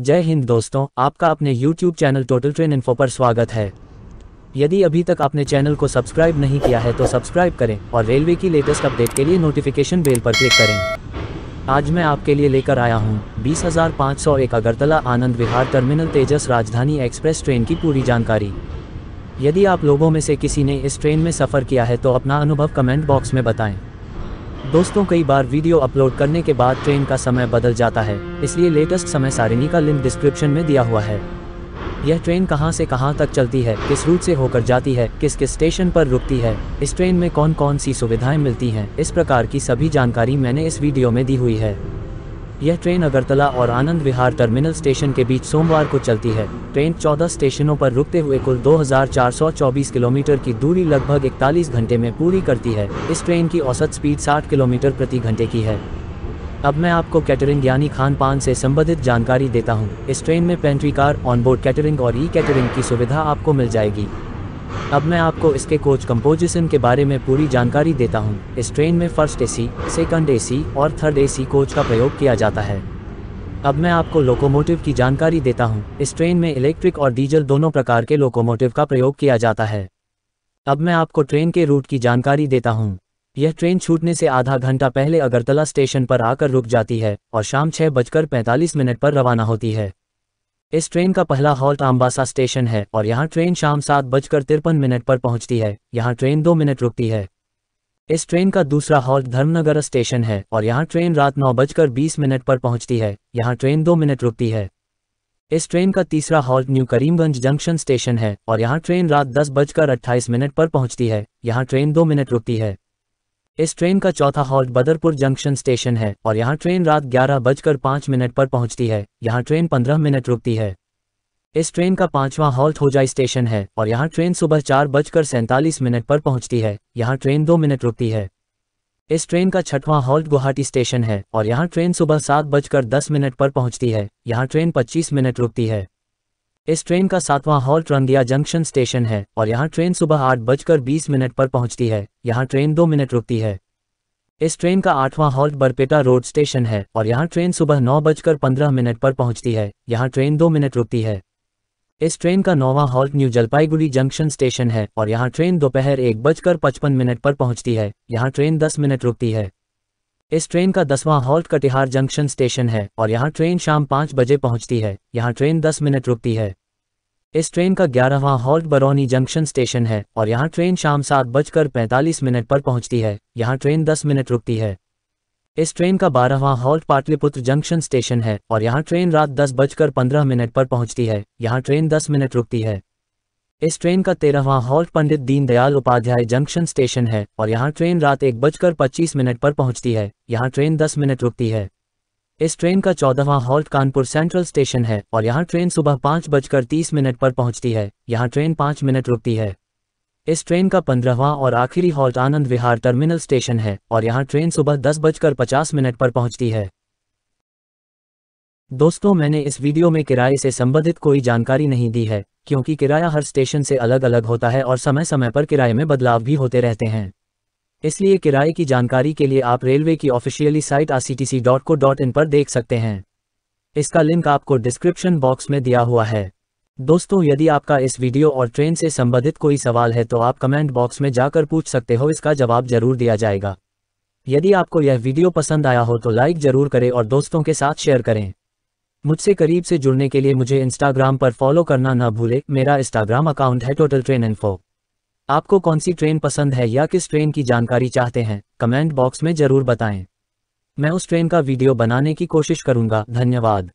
जय हिंद दोस्तों आपका अपने YouTube channel total train info पर स्वागत है यदि अभी तक आपने चैनल को सब्सक्राइब नहीं किया है तो सब्सक्राइब करें और रेलवे की लेटेस्ट अपडेट के लिए नोटिफिकेशन बेल पर क्लिक करें आज मैं आपके लिए लेकर आया हूँ बीस अगरतला आनंद विहार टर्मिनल तेजस राजधानी एक्सप्रेस ट्रेन की पूरी जानकारी यदि आप लोगों में से किसी ने इस ट्रेन में सफ़र किया है तो अपना अनुभव कमेंट बॉक्स में बताएं दोस्तों कई बार वीडियो अपलोड करने के बाद ट्रेन का समय बदल जाता है इसलिए लेटेस्ट समय सारिणी का लिंक डिस्क्रिप्शन में दिया हुआ है यह ट्रेन कहां से कहां तक चलती है किस रूट से होकर जाती है किस किस स्टेशन पर रुकती है इस ट्रेन में कौन कौन सी सुविधाएं मिलती हैं इस प्रकार की सभी जानकारी मैंने इस वीडियो में दी हुई है यह ट्रेन अगरतला और आनंद विहार टर्मिनल स्टेशन के बीच सोमवार को चलती है ट्रेन 14 स्टेशनों पर रुकते हुए कुल 2424 किलोमीटर की दूरी लगभग 41 घंटे में पूरी करती है इस ट्रेन की औसत स्पीड 60 किलोमीटर प्रति घंटे की है अब मैं आपको कैटरिंग यानी खान पान से संबंधित जानकारी देता हूँ इस ट्रेन में पेंट्री कार ऑनबोर्ड कैटरिंग और ई कैटरिंग की सुविधा आपको मिल जाएगी अब मैं आपको इसके कोच कंपोजिशन के बारे में पूरी जानकारी देता हूँ इस ट्रेन में फर्स्ट एसी, सेकंड एसी और थर्ड एसी कोच का प्रयोग किया जाता है अब मैं आपको लोकोमोटिव की जानकारी देता हूँ इस ट्रेन में इलेक्ट्रिक और डीजल दोनों प्रकार के लोकोमोटिव का प्रयोग किया जाता है अब मैं आपको ट्रेन के रूट की जानकारी देता हूँ यह ट्रेन छूटने से आधा घंटा पहले अगरतला स्टेशन पर आकर रुक जाती है और शाम छः बजकर पैंतालीस मिनट पर रवाना होती है इस ट्रेन का पहला हॉल्ट आम्बासा स्टेशन है और यहाँ ट्रेन शाम सात बजकर तिरपन मिनट पर पहुंचती है यहाँ ट्रेन दो मिनट रुकती है इस ट्रेन का दूसरा हॉल्ट धर्मनगर स्टेशन है और यहाँ ट्रेन रात नौ बजकर बीस मिनट पर पहुंचती है यहाँ ट्रेन दो मिनट रुकती है इस ट्रेन का तीसरा halt new Karimganj junction station है और यहाँ ट्रेन रात दस बजकर अट्ठाईस मिनट पर पहुंचती है यहाँ ट्रेन दो मिनट रुकती है इस ट्रेन का चौथा हॉल्ट बदरपुर जंक्शन स्टेशन है और यहाँ ट्रेन रात ग्यारह बजकर पाँच मिनट पर पहुँचती है यहाँ ट्रेन पंद्रह मिनट रुकती है इस ट्रेन का पांचवा हॉल्ट होजाई स्टेशन है और यहाँ ट्रेन सुबह चार बजकर सैंतालीस मिनट पर पहुँचती है यहाँ ट्रेन दो मिनट रुकती है इस ट्रेन का छठवा हॉल्ट गुवाहाटी स्टेशन है और यहाँ ट्रेन सुबह सात बजकर दस मिनट पर पहुँचती है यहाँ ट्रेन पच्चीस मिनट रुकती है इस ट्रेन का सातवां हॉल्ट रंदिया जंक्शन स्टेशन है और यहाँ ट्रेन सुबह आठ बजकर बीस मिनट पर पहुंचती है यहाँ ट्रेन दो मिनट रुकती है इस ट्रेन का आठवां हॉल्ट बरपेटा रोड स्टेशन है और यहाँ ट्रेन सुबह नौ बजकर पंद्रह मिनट पर पहुंचती है यहाँ ट्रेन दो मिनट रुकती है इस ट्रेन का नौवां halt new Jalpaiguri junction station है और यहाँ ट्रेन दोपहर एक बजकर पचपन मिनट पर पहुंचती है यहाँ ट्रेन दस मिनट रुकती है इस ट्रेन का दसवां हॉल्ट कटिहार जंक्शन स्टेशन है और यहाँ ट्रेन शाम पाँच बजे पहुँचती है यहाँ ट्रेन दस मिनट रुकती है इस ट्रेन का ग्यारहवां हॉल्ट बरौनी जंक्शन स्टेशन है और यहाँ ट्रेन शाम सात बजकर पैंतालीस मिनट पर पहुँचती है यहाँ ट्रेन दस मिनट रुकती है इस ट्रेन का बारहवां हॉल्ट पाटलिपुत्र जंक्शन स्टेशन है और यहाँ ट्रेन रात दस बजकर पंद्रह मिनट पर पहुँचती है यहाँ ट्रेन दस मिनट रुकती है इस ट्रेन का तेरहवा halt Pandit Deendayal Upadhyay junction station है और यहाँ ट्रेन रात एक बजकर पच्चीस मिनट पर पहुँचती है यहाँ ट्रेन दस मिनट रुकती है इस ट्रेन का चौदहवा हॉल्ट कानपुर सेंट्रल स्टेशन है और यहाँ ट्रेन सुबह पाँच बजकर तीस मिनट पर पहुँचती है यहाँ ट्रेन पाँच मिनट रुकती है इस ट्रेन का पंद्रहवा और आखिरी halt Anand Vihar terminal station है और यहाँ ट्रेन सुबह दस बजकर पचास मिनट पर पहुँचती है दोस्तों मैंने इस वीडियो में किराए से संबंधित कोई जानकारी नहीं दी है क्योंकि किराया हर स्टेशन से अलग अलग होता है और समय समय पर किराए में बदलाव भी होते रहते हैं इसलिए किराए की जानकारी के लिए आप रेलवे की ऑफिशियली साइट rctc.co.in पर देख सकते हैं इसका लिंक आपको डिस्क्रिप्शन बॉक्स में दिया हुआ है दोस्तों यदि आपका इस वीडियो और ट्रेन से संबंधित कोई सवाल है तो आप कमेंट बॉक्स में जाकर पूछ सकते हो इसका जवाब जरूर दिया जाएगा यदि आपको यह वीडियो पसंद आया हो तो लाइक जरूर करें और दोस्तों के साथ शेयर करें मुझसे करीब से जुड़ने के लिए मुझे इंस्टाग्राम पर फॉलो करना न भूले मेरा इंस्टाग्राम अकाउंट है टोटल ट्रेन इन्फो आपको कौन सी ट्रेन पसंद है या किस ट्रेन की जानकारी चाहते हैं कमेंट बॉक्स में जरूर बताएं मैं उस ट्रेन का वीडियो बनाने की कोशिश करूंगा धन्यवाद